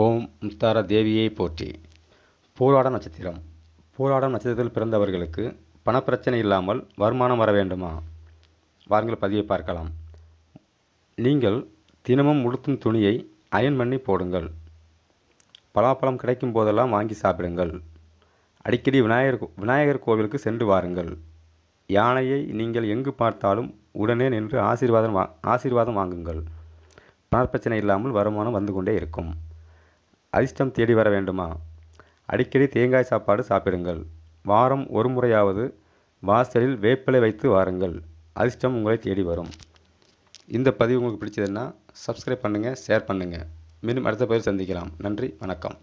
ஓம் முத்தார தேவியை போற்றி பூராட நட்சத்திரம் பூராடம் நட்சத்திரத்தில் பிறந்தவர்களுக்கு பணப்பிரச்சனை இல்லாமல் வருமானம் வர வேண்டுமா வாருங்கள் பதிவை பார்க்கலாம் நீங்கள் தினமும் உளுத்தும் துணியை அயன் பண்ணி போடுங்கள் பலாப்பழம் கிடைக்கும் போதெல்லாம் வாங்கி சாப்பிடுங்கள் அடிக்கடி விநாயகர் விநாயகர் கோவிலுக்கு சென்று வாருங்கள் யானையை நீங்கள் எங்கு பார்த்தாலும் உடனே நின்று ஆசீர்வாதம் வா ஆசீர்வாதம் வாங்குங்கள் பணப்பிரச்சனை இல்லாமல் வருமானம் வந்து கொண்டே இருக்கும் அதிர்ஷ்டம் தேடி வர வேண்டுமா அடிக்கடி தேங்காய் சாப்பாடு சாப்பிடுங்கள் வாரம் ஒரு முறையாவது வாசலில் வேப்பிலை வைத்து வாருங்கள் அதிர்ஷ்டம் உங்களை தேடி வரும் இந்த பதிவு உங்களுக்கு பிடிச்சதுன்னா சப்ஸ்கிரைப் பண்ணுங்கள் ஷேர் பண்ணுங்கள் மீண்டும் அடுத்த பதிவு சந்திக்கலாம் நன்றி வணக்கம்